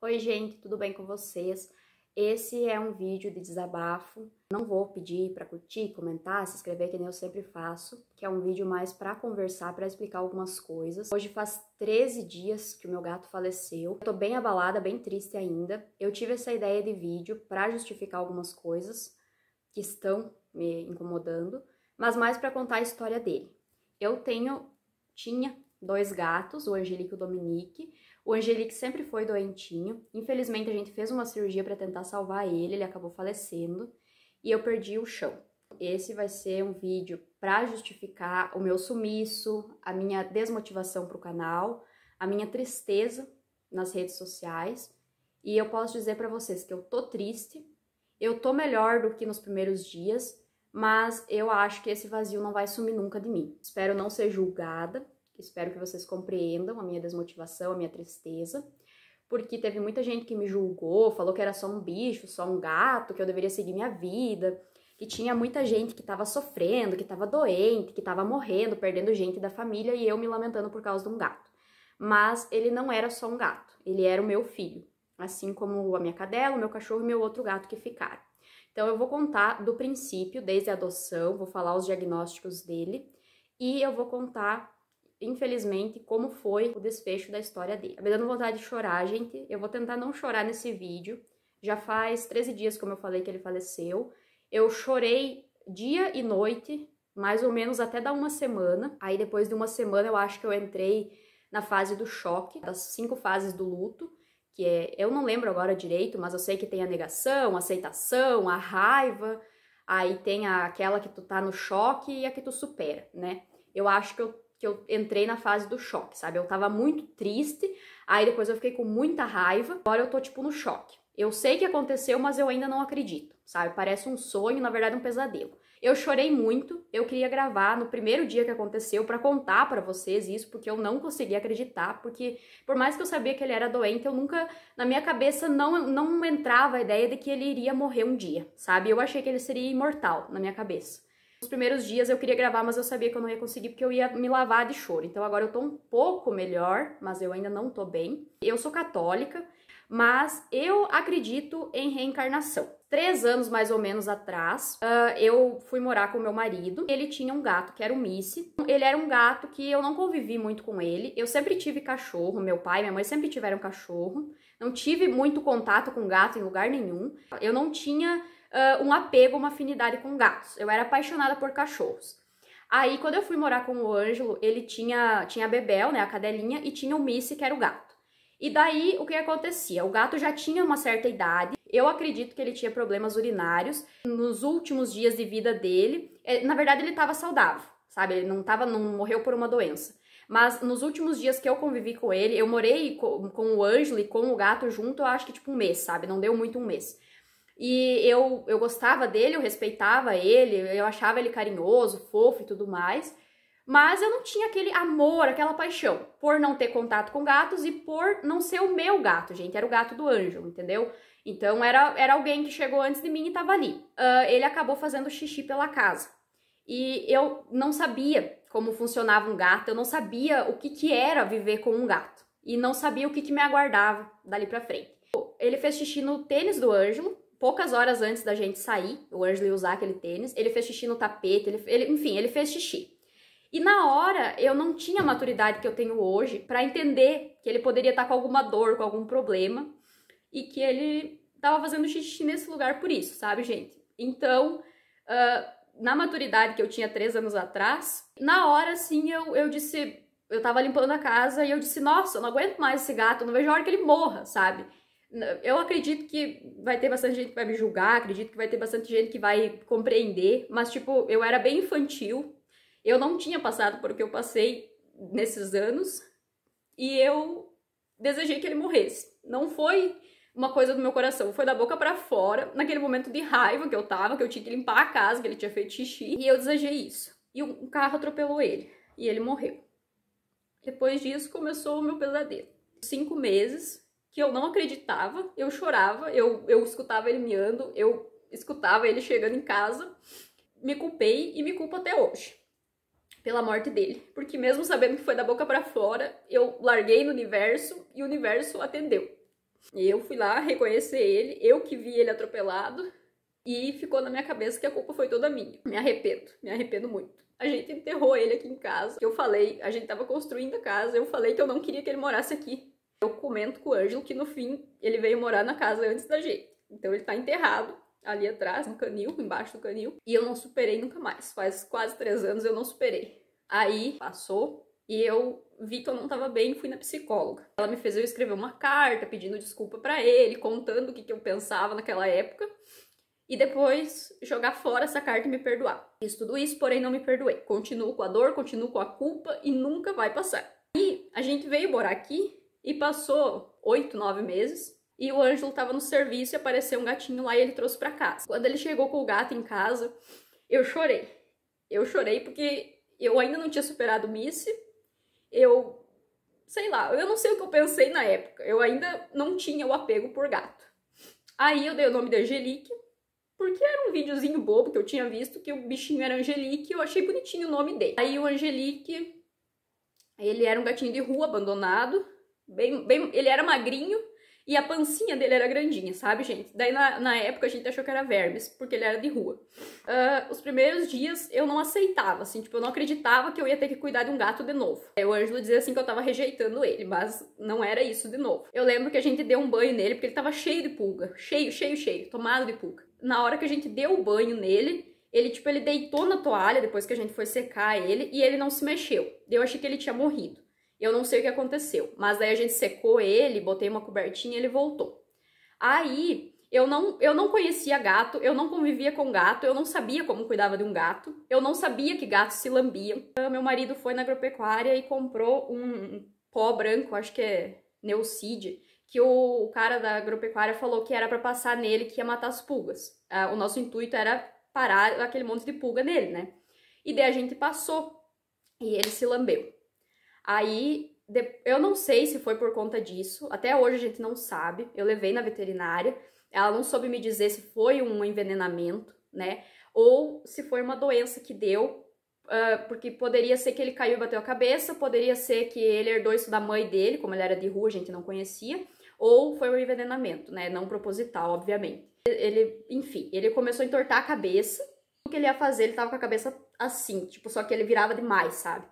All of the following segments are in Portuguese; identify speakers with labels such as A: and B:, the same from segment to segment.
A: Oi, gente, tudo bem com vocês? Esse é um vídeo de desabafo. Não vou pedir para curtir, comentar, se inscrever, que nem eu sempre faço, que é um vídeo mais para conversar, para explicar algumas coisas. Hoje faz 13 dias que o meu gato faleceu. Eu tô bem abalada, bem triste ainda. Eu tive essa ideia de vídeo para justificar algumas coisas que estão me incomodando, mas mais para contar a história dele. Eu tenho tinha dois gatos, o Angelique e o Dominique. O Angelique sempre foi doentinho. Infelizmente, a gente fez uma cirurgia para tentar salvar ele, ele acabou falecendo e eu perdi o chão. Esse vai ser um vídeo para justificar o meu sumiço, a minha desmotivação para o canal, a minha tristeza nas redes sociais. E eu posso dizer para vocês que eu tô triste, eu tô melhor do que nos primeiros dias, mas eu acho que esse vazio não vai sumir nunca de mim. Espero não ser julgada Espero que vocês compreendam a minha desmotivação, a minha tristeza, porque teve muita gente que me julgou, falou que era só um bicho, só um gato, que eu deveria seguir minha vida, que tinha muita gente que estava sofrendo, que estava doente, que estava morrendo, perdendo gente da família e eu me lamentando por causa de um gato. Mas ele não era só um gato, ele era o meu filho, assim como a minha cadela, o meu cachorro e meu outro gato que ficaram. Então eu vou contar do princípio, desde a adoção, vou falar os diagnósticos dele e eu vou contar infelizmente, como foi o desfecho da história dele. Tá me dando vontade de chorar, gente. Eu vou tentar não chorar nesse vídeo. Já faz 13 dias, como eu falei, que ele faleceu. Eu chorei dia e noite, mais ou menos até dar uma semana. Aí, depois de uma semana, eu acho que eu entrei na fase do choque, das cinco fases do luto, que é, eu não lembro agora direito, mas eu sei que tem a negação, a aceitação, a raiva, aí tem aquela que tu tá no choque e a que tu supera, né? Eu acho que eu que eu entrei na fase do choque, sabe? Eu tava muito triste, aí depois eu fiquei com muita raiva, agora eu tô tipo no choque. Eu sei que aconteceu, mas eu ainda não acredito, sabe? Parece um sonho, na verdade um pesadelo. Eu chorei muito, eu queria gravar no primeiro dia que aconteceu para contar para vocês isso, porque eu não conseguia acreditar, porque por mais que eu sabia que ele era doente, eu nunca, na minha cabeça, não, não entrava a ideia de que ele iria morrer um dia, sabe? Eu achei que ele seria imortal na minha cabeça. Os primeiros dias eu queria gravar, mas eu sabia que eu não ia conseguir porque eu ia me lavar de choro. Então agora eu tô um pouco melhor, mas eu ainda não tô bem. Eu sou católica, mas eu acredito em reencarnação. Três anos mais ou menos atrás, uh, eu fui morar com meu marido. Ele tinha um gato que era o Missy. Ele era um gato que eu não convivi muito com ele. Eu sempre tive cachorro, meu pai e minha mãe sempre tiveram cachorro. Não tive muito contato com gato em lugar nenhum. Eu não tinha uh, um apego, uma afinidade com gatos. Eu era apaixonada por cachorros. Aí, quando eu fui morar com o Ângelo, ele tinha, tinha a Bebel, né, a cadelinha, e tinha o Missy, que era o gato. E daí, o que acontecia? O gato já tinha uma certa idade, eu acredito que ele tinha problemas urinários. Nos últimos dias de vida dele, é, na verdade, ele estava saudável, sabe? Ele não, tava, não morreu por uma doença. Mas nos últimos dias que eu convivi com ele, eu morei com, com o Ângelo e com o gato junto, eu acho que tipo um mês, sabe? Não deu muito um mês. E eu, eu gostava dele, eu respeitava ele, eu achava ele carinhoso, fofo e tudo mais. Mas eu não tinha aquele amor, aquela paixão, por não ter contato com gatos e por não ser o meu gato, gente. Era o gato do anjo, entendeu? Então era, era alguém que chegou antes de mim e estava ali. Uh, ele acabou fazendo xixi pela casa. E eu não sabia como funcionava um gato, eu não sabia o que, que era viver com um gato. E não sabia o que, que me aguardava dali pra frente. Ele fez xixi no tênis do Ângelo, poucas horas antes da gente sair, o Ansley usar aquele tênis, ele fez xixi no tapete, ele, ele, enfim, ele fez xixi. E na hora eu não tinha a maturidade que eu tenho hoje para entender que ele poderia estar tá com alguma dor, com algum problema e que ele estava fazendo xixi nesse lugar por isso, sabe, gente? Então, uh, na maturidade que eu tinha três anos atrás, na hora sim eu, eu disse, eu tava limpando a casa e eu disse, nossa, eu não aguento mais esse gato, não vejo a hora que ele morra, sabe? Eu acredito que vai ter bastante gente que vai me julgar, acredito que vai ter bastante gente que vai compreender, mas, tipo, eu era bem infantil, eu não tinha passado que eu passei nesses anos e eu desejei que ele morresse. Não foi uma coisa do meu coração, foi da boca para fora, naquele momento de raiva que eu tava, que eu tinha que limpar a casa, que ele tinha feito xixi, e eu desejei isso. E um carro atropelou ele, e ele morreu. Depois disso começou o meu pesadelo. Cinco meses que eu não acreditava, eu chorava, eu, eu escutava ele miando, eu escutava ele chegando em casa, me culpei e me culpo até hoje pela morte dele, porque mesmo sabendo que foi da boca para fora, eu larguei no universo e o universo atendeu. E eu fui lá reconhecer ele, eu que vi ele atropelado e ficou na minha cabeça que a culpa foi toda minha. Me arrependo, me arrependo muito. A gente enterrou ele aqui em casa. Eu falei, a gente tava construindo a casa, eu falei que eu não queria que ele morasse aqui. Eu comento com o Ângelo que no fim ele veio morar na casa antes da gente. Então ele tá enterrado ali atrás, no canil, embaixo do canil. E eu não superei nunca mais. Faz quase três anos eu não superei. Aí passou e eu vi que eu não tava bem e fui na psicóloga. Ela me fez eu escrever uma carta pedindo desculpa para ele, contando o que, que eu pensava naquela época. E depois jogar fora essa carta e me perdoar. Fiz tudo isso, porém não me perdoei. Continuo com a dor, continuo com a culpa e nunca vai passar. E a gente veio morar aqui e passou oito, nove meses. E o Ângelo estava no serviço e apareceu um gatinho lá e ele trouxe para casa. Quando ele chegou com o gato em casa, eu chorei. Eu chorei porque eu ainda não tinha superado o Missy. Eu, sei lá, eu não sei o que eu pensei na época. Eu ainda não tinha o apego por gato. Aí eu dei o nome de Angelique, porque era um videozinho bobo que eu tinha visto que o bichinho era Angelique e eu achei bonitinho o nome dele. Aí o Angelique, ele era um gatinho de rua abandonado Bem, bem, ele era magrinho e a pancinha dele era grandinha, sabe, gente? Daí na, na época a gente achou que era vermes, porque ele era de rua. Uh, os primeiros dias eu não aceitava, assim, tipo, eu não acreditava que eu ia ter que cuidar de um gato de novo. É, o Ângelo dizia assim que eu tava rejeitando ele, mas não era isso de novo. Eu lembro que a gente deu um banho nele, porque ele tava cheio de pulga. Cheio, cheio, cheio, tomado de pulga. Na hora que a gente deu o banho nele, ele, tipo, ele deitou na toalha depois que a gente foi secar ele e ele não se mexeu. Eu achei que ele tinha morrido. Eu não sei o que aconteceu, mas daí a gente secou ele, botei uma cobertinha e ele voltou. Aí eu não, eu não conhecia gato, eu não convivia com gato, eu não sabia como cuidava de um gato, eu não sabia que gatos se lambiam. Então, meu marido foi na agropecuária e comprou um pó branco, acho que é Neucid, que o, o cara da agropecuária falou que era para passar nele que ia matar as pulgas. Ah, o nosso intuito era parar aquele monte de pulga nele, né? E daí a gente passou e ele se lambeu. Aí eu não sei se foi por conta disso, até hoje a gente não sabe. Eu levei na veterinária, ela não soube me dizer se foi um envenenamento, né? Ou se foi uma doença que deu, uh, porque poderia ser que ele caiu e bateu a cabeça, poderia ser que ele herdou isso da mãe dele, como ele era de rua, a gente não conhecia, ou foi um envenenamento, né? Não proposital, obviamente. Ele, enfim, ele começou a entortar a cabeça. O que ele ia fazer, ele tava com a cabeça assim, tipo, só que ele virava demais, sabe?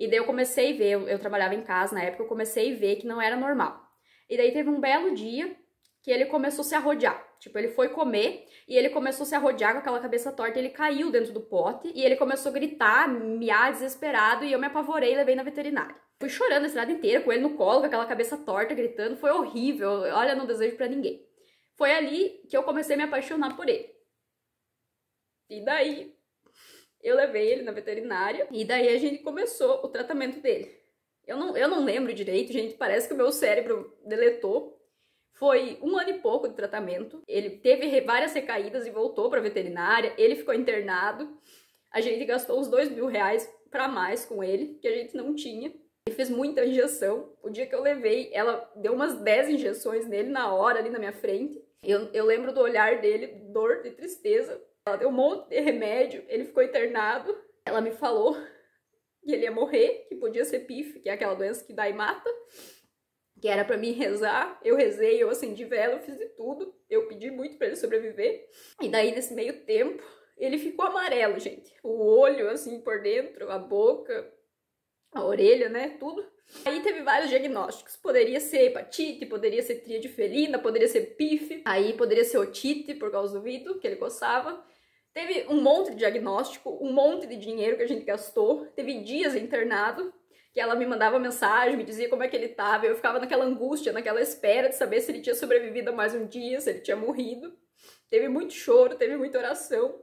A: E daí eu comecei a ver, eu, eu trabalhava em casa na época, eu comecei a ver que não era normal. E daí teve um belo dia que ele começou a se arrodear. Tipo, ele foi comer e ele começou a se arrodear com aquela cabeça torta, ele caiu dentro do pote e ele começou a gritar, miar desesperado e eu me apavorei e levei na veterinária. Fui chorando a estrada inteira com ele no colo, com aquela cabeça torta, gritando, foi horrível, olha, não desejo para ninguém. Foi ali que eu comecei a me apaixonar por ele. E daí eu levei ele na veterinária e daí a gente começou o tratamento dele. Eu não, eu não lembro direito, gente, parece que o meu cérebro deletou. Foi um ano e pouco de tratamento. Ele teve várias recaídas e voltou para veterinária. Ele ficou internado. A gente gastou os dois mil reais para mais com ele, que a gente não tinha. Ele fez muita injeção. O dia que eu levei, ela deu umas 10 injeções nele na hora, ali na minha frente. Eu, eu lembro do olhar dele, dor e tristeza, ela deu um monte de remédio, ele ficou internado. Ela me falou que ele ia morrer, que podia ser PIF, que é aquela doença que dá e mata, que era para mim rezar. Eu rezei, eu acendi vela, eu fiz de tudo. Eu pedi muito para ele sobreviver. E daí, nesse meio tempo, ele ficou amarelo, gente. O olho, assim, por dentro, a boca, a orelha, né? Tudo. Aí teve vários diagnósticos. Poderia ser hepatite, poderia ser de felina, poderia ser PIF, aí poderia ser otite por causa do vidro que ele coçava. Teve um monte de diagnóstico, um monte de dinheiro que a gente gastou, teve dias internado, que ela me mandava mensagem, me dizia como é que ele estava, eu ficava naquela angústia, naquela espera de saber se ele tinha sobrevivido a mais um dia, se ele tinha morrido. Teve muito choro, teve muita oração,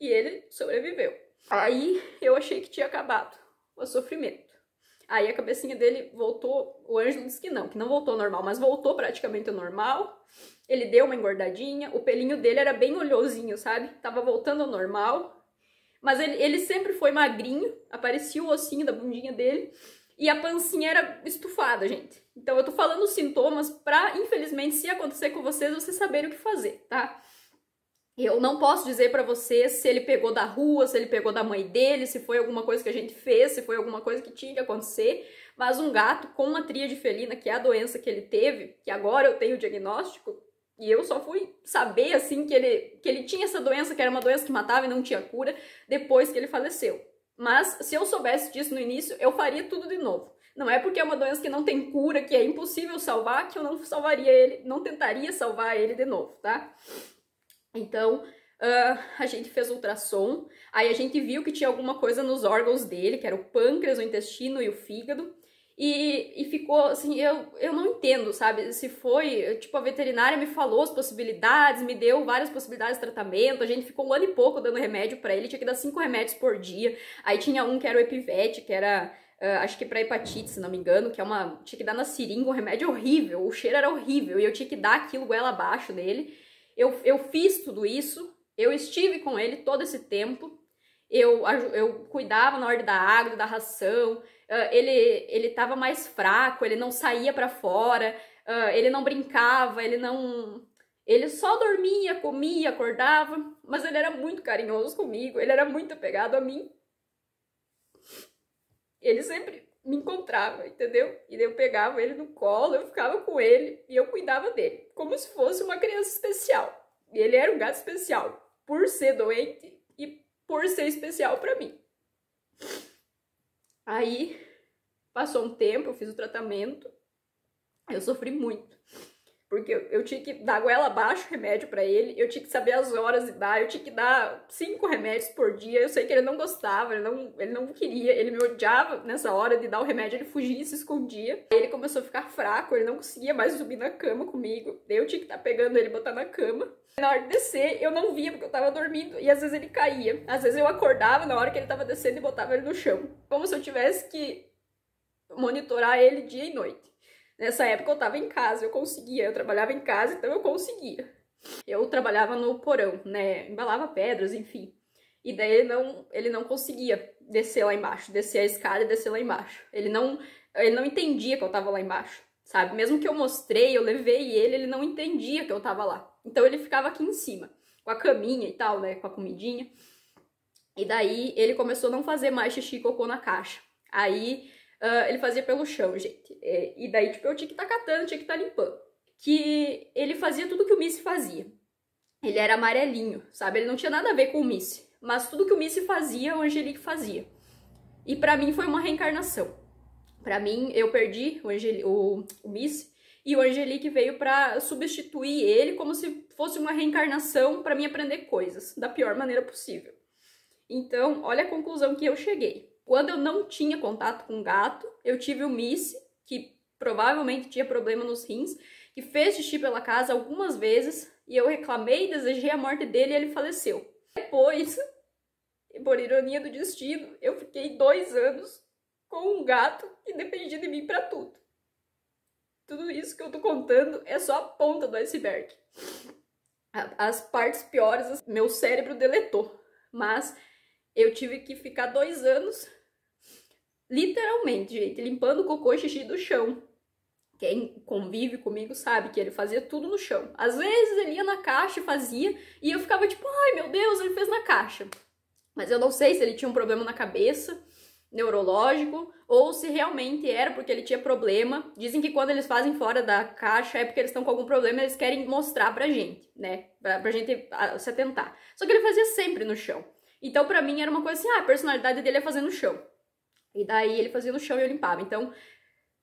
A: e ele sobreviveu. Aí eu achei que tinha acabado o sofrimento. Aí a cabecinha dele voltou, o anjo disse que não, que não voltou ao normal, mas voltou praticamente ao normal ele deu uma engordadinha, o pelinho dele era bem oleosinho, sabe? Tava voltando ao normal. Mas ele, ele sempre foi magrinho, aparecia o ossinho da bundinha dele e a pancinha era estufada, gente. Então eu tô falando os sintomas pra, infelizmente, se acontecer com vocês, vocês saberem o que fazer, tá? Eu não posso dizer para vocês se ele pegou da rua, se ele pegou da mãe dele, se foi alguma coisa que a gente fez, se foi alguma coisa que tinha que acontecer, mas um gato com uma tríade felina, que é a doença que ele teve, que agora eu tenho o diagnóstico, e eu só fui saber, assim, que ele, que ele tinha essa doença, que era uma doença que matava e não tinha cura, depois que ele faleceu. Mas se eu soubesse disso no início, eu faria tudo de novo. Não é porque é uma doença que não tem cura, que é impossível salvar, que eu não salvaria ele, não tentaria salvar ele de novo, tá? Então, uh, a gente fez ultrassom, aí a gente viu que tinha alguma coisa nos órgãos dele, que era o pâncreas, o intestino e o fígado. E, e ficou assim, eu, eu não entendo, sabe? Se foi, tipo, a veterinária me falou as possibilidades, me deu várias possibilidades de tratamento, a gente ficou um ano e pouco dando remédio para ele, tinha que dar cinco remédios por dia. Aí tinha um que era o Epivete, que era Uh, acho que para hepatite, se não me engano, que é uma. Tinha que dar na seringa, um remédio horrível, o cheiro era horrível, e eu tinha que dar aquilo goela abaixo dele. Eu, eu fiz tudo isso, eu estive com ele todo esse tempo, eu, eu cuidava na hora da água, da ração, uh, ele ele estava mais fraco, ele não saía para fora, uh, ele não brincava, ele não ele só dormia, comia, acordava, mas ele era muito carinhoso comigo, ele era muito apegado a mim. Ele sempre me encontrava, entendeu? E eu pegava ele no colo, eu ficava com ele e eu cuidava dele, como se fosse uma criança especial. E ele era um gato especial, por ser doente e por ser especial para mim. Aí Passou um tempo, eu fiz o tratamento, eu sofri muito. Porque eu tinha que dar goela abaixo remédio para ele, eu tinha que saber as horas e dar, eu tinha que dar cinco remédios por dia. Eu sei que ele não gostava, ele não, ele não queria, ele me odiava nessa hora de dar o remédio, ele fugia e se escondia. Aí ele começou a ficar fraco, ele não conseguia mais subir na cama comigo. Eu tinha que estar tá pegando ele e botar na cama. Na hora de descer, eu não via porque eu tava dormindo e às vezes ele caía. Às vezes eu acordava na hora que ele tava descendo e botava ele no chão. Como se eu tivesse que monitorar ele dia e noite. Nessa época eu estava em casa, eu conseguia, eu trabalhava em casa, então eu conseguia. Eu trabalhava no porão, né? Embalava pedras, enfim. E daí ele não, ele não conseguia descer lá embaixo, descer a escada e descer lá embaixo. Ele não, ele não entendia que eu estava lá embaixo, sabe? Mesmo que eu mostrei, eu levei ele, ele não entendia que eu estava lá. Então ele ficava aqui em cima, com a caminha e tal, né? Com a comidinha. E daí ele começou a não fazer mais xixi e cocô na caixa. Aí Uh, ele fazia pelo chão, gente. É, e daí, tipo, eu tinha que estar tá catando, tinha que estar tá limpando. Que ele fazia tudo que o Missy fazia. Ele era amarelinho, sabe? Ele não tinha nada a ver com o Missy. Mas tudo que o Missy fazia, o Angelique fazia. E para mim foi uma reencarnação. Para mim, eu perdi o, Angel, o, o Missy e o Angelique veio para substituir ele como se fosse uma reencarnação para mim aprender coisas da pior maneira possível. Então, olha a conclusão que eu cheguei. Quando eu não tinha contato com gato, eu tive o Missy, que provavelmente tinha problema nos rins, que fez xixi pela casa algumas vezes e eu reclamei, desejei a morte dele e ele faleceu. Depois, por ironia do destino, eu fiquei dois anos com um gato que dependia de mim para tudo. Tudo isso que eu tô contando é só a ponta do iceberg. As partes piores, meu cérebro deletou. Mas eu tive que ficar dois anos Literalmente, gente, limpando o cocô e xixi do chão. Quem convive comigo sabe que ele fazia tudo no chão. Às vezes ele ia na caixa e fazia, e eu ficava tipo, ai meu Deus, ele fez na caixa. Mas eu não sei se ele tinha um problema na cabeça, neurológico, ou se realmente era porque ele tinha problema. Dizem que quando eles fazem fora da caixa é porque eles estão com algum problema e eles querem mostrar pra gente, né? Pra, pra gente se atentar. Só que ele fazia sempre no chão. Então, pra mim, era uma coisa assim: ah, a personalidade dele é fazer no chão. E daí ele fazia no chão e eu limpava. Então,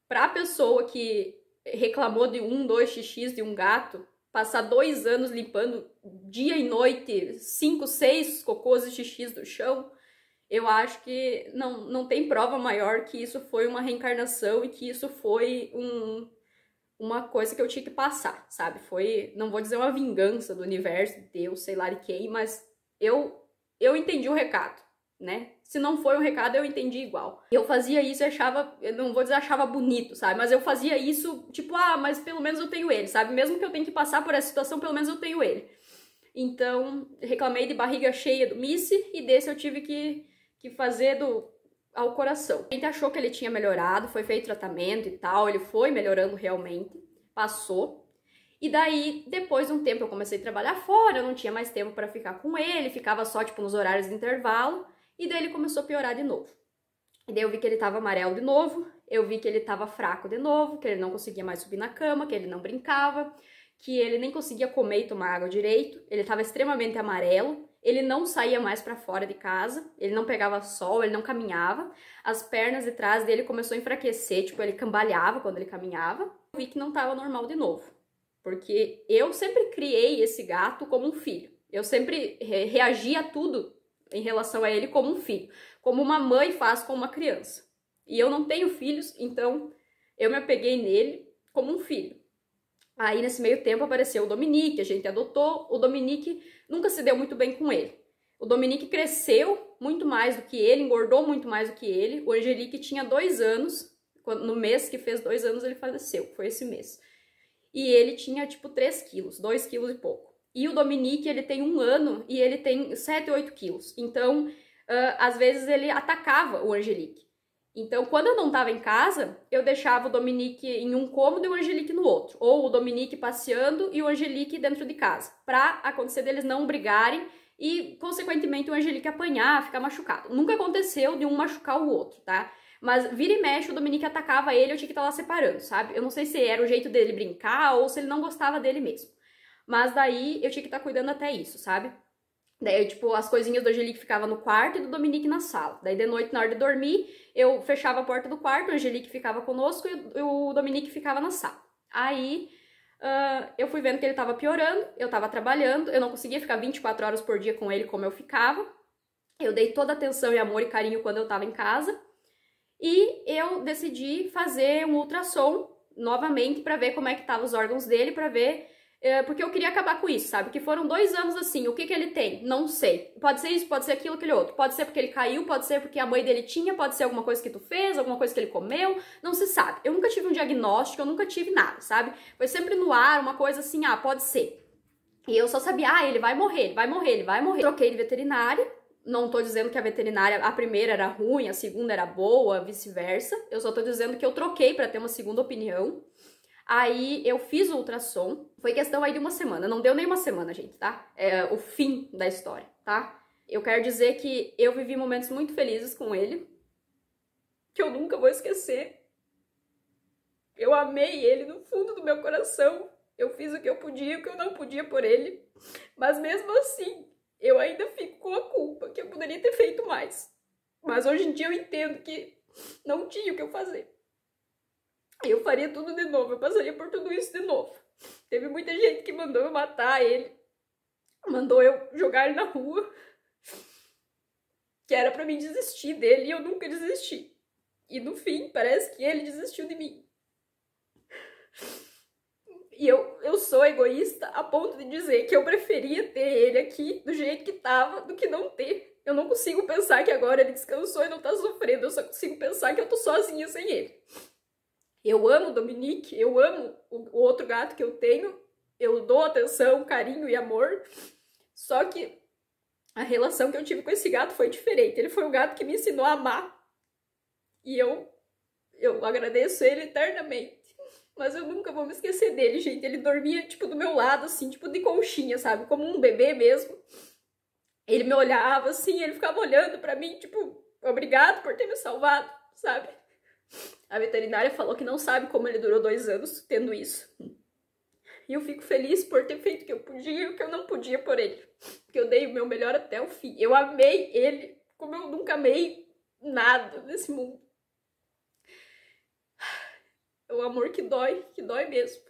A: pra pessoa que reclamou de um, dois xixis de um gato, passar dois anos limpando dia e noite, cinco, seis cocôs e xixis do chão, eu acho que não, não tem prova maior que isso foi uma reencarnação e que isso foi um, uma coisa que eu tinha que passar, sabe? Foi, não vou dizer uma vingança do universo, de Deus, sei lá de quem, mas eu, eu entendi o recado né? Se não foi um recado, eu entendi igual. Eu fazia isso e achava, eu não vou dizer achava bonito, sabe? Mas eu fazia isso, tipo, ah, mas pelo menos eu tenho ele, sabe? Mesmo que eu tenha que passar por essa situação, pelo menos eu tenho ele. Então, reclamei de barriga cheia do Missy e desse eu tive que, que fazer do ao coração. A gente achou que ele tinha melhorado, foi feito tratamento e tal, ele foi melhorando realmente, passou. E daí, depois de um tempo, eu comecei a trabalhar fora, eu não tinha mais tempo para ficar com ele, ficava só, tipo, nos horários de intervalo. E daí ele começou a piorar de novo. E daí eu vi que ele estava amarelo de novo, eu vi que ele estava fraco de novo, que ele não conseguia mais subir na cama, que ele não brincava, que ele nem conseguia comer e tomar água direito, ele estava extremamente amarelo, ele não saía mais para fora de casa, ele não pegava sol, ele não caminhava, as pernas de trás dele começou a enfraquecer, tipo, ele cambalhava quando ele caminhava. Eu vi que não estava normal de novo, porque eu sempre criei esse gato como um filho. Eu sempre reagia a tudo em relação a ele como um filho, como uma mãe faz com uma criança. E eu não tenho filhos, então eu me apeguei nele como um filho. Aí nesse meio tempo apareceu o Dominique, a gente adotou, o Dominique nunca se deu muito bem com ele. O Dominique cresceu muito mais do que ele, engordou muito mais do que ele. O Angelique tinha dois anos, no mês que fez dois anos ele faleceu, foi esse mês. E ele tinha tipo 3 quilos, 2 quilos e pouco. E o Dominique, ele tem um ano e ele tem 7, 8 quilos. Então, uh, às vezes ele atacava o Angelique. Então, quando eu não estava em casa, eu deixava o Dominique em um cômodo e o Angelique no outro. Ou o Dominique passeando e o Angelique dentro de casa. Pra acontecer deles não brigarem e, consequentemente, o Angelique apanhar, ficar machucado. Nunca aconteceu de um machucar o outro, tá? Mas vira e mexe, o Dominique atacava ele, eu tinha que estar tá lá separando, sabe? Eu não sei se era o jeito dele brincar ou se ele não gostava dele mesmo. Mas daí eu tinha que estar tá cuidando até isso, sabe? Daí, tipo, as coisinhas do Angelique ficavam no quarto e do Dominique na sala. Daí, de noite, na hora de dormir, eu fechava a porta do quarto, o Angelique ficava conosco e o Dominique ficava na sala. Aí, uh, eu fui vendo que ele tava piorando, eu tava trabalhando, eu não conseguia ficar 24 horas por dia com ele como eu ficava. Eu dei toda a atenção e amor e carinho quando eu tava em casa. E eu decidi fazer um ultrassom novamente para ver como é que tava os órgãos dele, para ver é, porque eu queria acabar com isso, sabe? Que foram dois anos assim, o que que ele tem? Não sei. Pode ser isso, pode ser aquilo, aquele outro. Pode ser porque ele caiu, pode ser porque a mãe dele tinha, pode ser alguma coisa que tu fez, alguma coisa que ele comeu, não se sabe. Eu nunca tive um diagnóstico, eu nunca tive nada, sabe? Foi sempre no ar, uma coisa assim, ah, pode ser. E eu só sabia, ah, ele vai morrer, ele vai morrer, ele vai morrer. Troquei de veterinária, não tô dizendo que a veterinária, a primeira era ruim, a segunda era boa, vice-versa. Eu só tô dizendo que eu troquei para ter uma segunda opinião. Aí eu fiz o ultrassom, foi questão aí de uma semana, não deu nem uma semana, gente, tá? É o fim da história, tá? Eu quero dizer que eu vivi momentos muito felizes com ele, que eu nunca vou esquecer. Eu amei ele no fundo do meu coração. Eu fiz o que eu podia, o que eu não podia por ele. Mas mesmo assim, eu ainda fico com a culpa, que eu poderia ter feito mais. Mas hoje em dia eu entendo que não tinha o que eu fazer. Eu faria tudo de novo, eu passaria por tudo isso de novo. Teve muita gente que mandou eu matar ele, mandou eu jogar ele na rua, que era para mim desistir dele e eu nunca desisti. E no fim, parece que ele desistiu de mim. E eu, eu sou egoísta a ponto de dizer que eu preferia ter ele aqui do jeito que tava do que não ter. Eu não consigo pensar que agora ele descansou e não tá sofrendo, eu só consigo pensar que eu tô sozinha sem ele. Eu amo o Dominique, eu amo o, outro gato que eu tenho, eu dou atenção, carinho e amor. Só que a relação que eu tive com esse gato foi diferente. Ele foi um gato que me ensinou a amar. E eu, eu agradeço ele eternamente. Mas eu nunca vou me esquecer dele, gente. Ele dormia, tipo, do meu lado, assim, tipo de conchinha, sabe? Como um bebê mesmo. Ele me olhava, assim, ele ficava olhando para mim, tipo, obrigado por ter me salvado, sabe? A veterinária falou que não sabe como ele durou dois anos tendo isso. E eu fico feliz por ter feito o que eu podia e o que eu não podia por ele. Porque eu dei o meu melhor até o fim. Eu amei ele como eu nunca amei nada nesse mundo. É um amor que dói, que dói mesmo.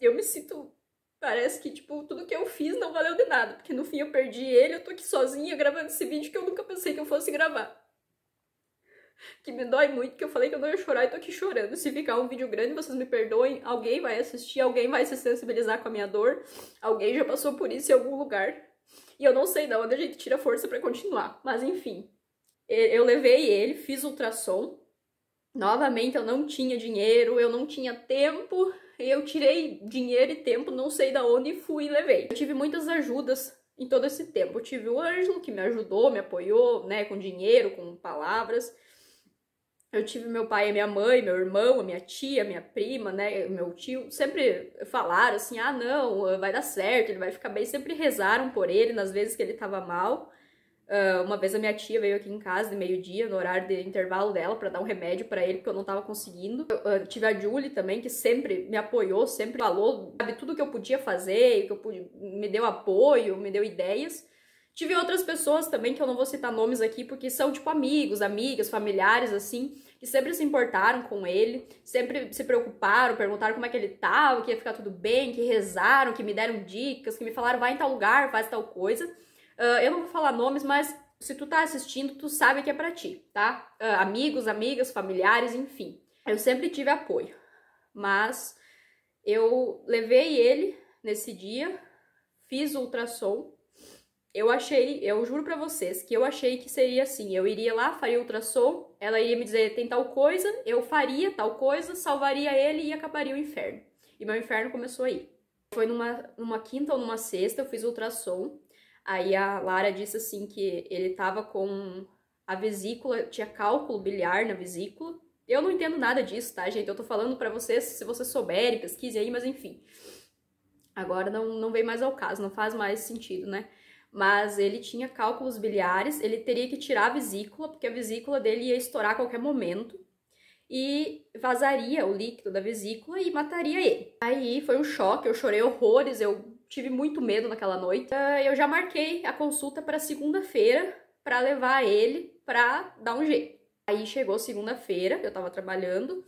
A: Eu me sinto. Parece que, tipo, tudo que eu fiz não valeu de nada. Porque no fim eu perdi ele, eu tô aqui sozinha gravando esse vídeo que eu nunca pensei que eu fosse gravar que me dói muito, que eu falei que eu não ia chorar e tô aqui chorando. Se ficar um vídeo grande, vocês me perdoem, alguém vai assistir, alguém vai se sensibilizar com a minha dor, alguém já passou por isso em algum lugar. E eu não sei de onde a gente tira força para continuar, mas enfim. Eu levei ele, fiz ultrassom. Novamente eu não tinha dinheiro, eu não tinha tempo, eu tirei dinheiro e tempo, não sei da onde e fui e levei. Eu tive muitas ajudas em todo esse tempo. Eu tive o Ângelo que me ajudou, me apoiou, né, com dinheiro, com palavras eu tive meu pai e minha mãe, meu irmão, minha tia, minha prima, né, meu tio, sempre falaram assim: ah, não, vai dar certo, ele vai ficar bem. Sempre rezaram por ele nas vezes que ele tava mal. Uh, uma vez a minha tia veio aqui em casa de meio-dia, no horário de intervalo dela, para dar um remédio para ele, porque eu não tava conseguindo. Eu, uh, tive a Julie também, que sempre me apoiou, sempre falou, sabe, tudo que eu podia fazer, que eu pude, me deu apoio, me deu ideias. Tive outras pessoas também, que eu não vou citar nomes aqui, porque são tipo amigos, amigas, familiares, assim, que sempre se importaram com ele, sempre se preocuparam, perguntaram como é que ele tava, que ia ficar tudo bem, que rezaram, que me deram dicas, que me falaram vai em tal lugar, faz tal coisa. Uh, eu não vou falar nomes, mas se tu tá assistindo, tu sabe que é para ti, tá? Uh, amigos, amigas, familiares, enfim. Eu sempre tive apoio, mas eu levei ele nesse dia, fiz o ultrassom eu achei, eu juro para vocês que eu achei que seria assim. Eu iria lá, faria ultrassom, ela iria me dizer tem tal coisa, eu faria tal coisa, salvaria ele e acabaria o inferno. E meu inferno começou aí. Foi numa, numa quinta ou numa sexta, eu fiz ultrassom. Aí a Lara disse assim que ele tava com a vesícula, tinha cálculo biliar na vesícula. Eu não entendo nada disso, tá, gente? Eu tô falando para vocês, se vocês souberem, pesquise aí, mas enfim. Agora não, não vem mais ao caso, não faz mais sentido, né? mas ele tinha cálculos biliares, ele teria que tirar a vesícula, porque a vesícula dele ia estourar a qualquer momento e vazaria o líquido da vesícula e mataria ele. Aí foi um choque, eu chorei horrores, eu tive muito medo naquela noite. Ah, eu já marquei a consulta para segunda-feira para levar ele para dar um jeito. Aí chegou segunda-feira, eu estava trabalhando,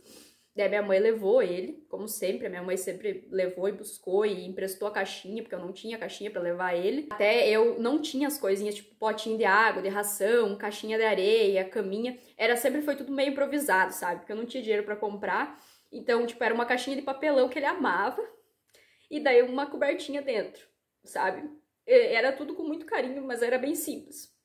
A: Daí minha mãe levou ele, como sempre, a minha mãe sempre levou e buscou e emprestou a caixinha, porque eu não tinha caixinha para levar ele. Até eu não tinha as coisinhas, tipo potinho de água, de ração, caixinha de areia, caminha. Era sempre foi tudo meio improvisado, sabe? Porque eu não tinha dinheiro para comprar. Então, tipo, era uma caixinha de papelão que ele amava e daí uma cobertinha dentro, sabe? Era tudo com muito carinho, mas era bem simples.